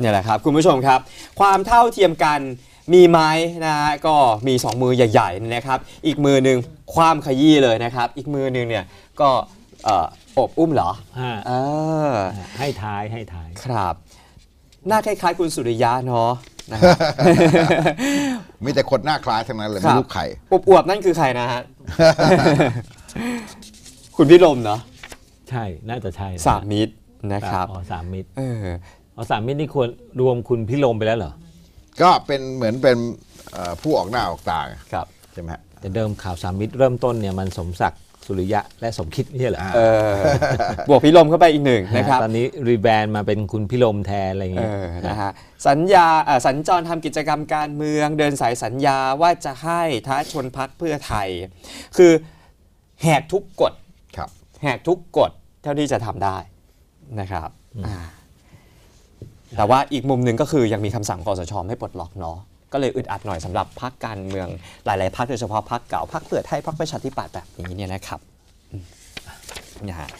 เนี่ยแหละครับคุณผู้ชมครับความเท่าเทียมกันมีไม้นะฮะก็มี 2 มือใหญ่ๆนะครับ อีกมือหนึ่งความขยี้เลยนะครับ อีกมือหนึ่งเนี่ยก็อบอุ้มเหรอให้ท้ายให้ท้ายครับ หน้าคล้ายๆ คุณสุริยะเนาะมีแต่คนหน้าคล้ายทั้งนั้นเลยไม่รู้ใครอบอวบๆนั่นคือใครนะฮะคุณพิรมเนาะ ใช่ น่าจะใช่สามมิตรนะครับอ๋อสามมิตร เอออ๋อสามมิตรนี่ควรรวมคุณพิลมไปแล้วเหรอ ก็เป็นเหมือนเป็นผู้ออกหน้าออกตาครับใช่ไหมฮะแต่เดิมข่าวสามมิตรเริ่มต้นเนี่ยมันสมศักดิ์สุริยะและสมคิดนี่แเหรอเออบวกพิลมเข้าไปอีกหนึ่งนะครับ ตอนนี้รีแบรนด์มาเป็นคุณพิลมแทนอะไรอย่างเงี้ยนะฮะ สัญญา สัญจรทำกิจกรรมการเมือง เดินสายสัญญาว่าจะให้ท้าชนพักเพื่อไทย คือแหกทุกกฎ ครับ แหกทุกกฎเท่าที่จะทำได้นะครับอ่าแต่ว่าอีกมุมหนึ่งก็คือยังมีคำสั่งคอสชไม่ปลดล็อกเนาะ ก็เลยอึดอัดหน่อยสำหรับพรรคการเมือง หลาย ๆ พักโดยเฉพาะพรรคเก่าพรรคเพื่อไทยพรรคประชาธิปัตย์แบบนี้เนี่ยนะครับน่ฮะ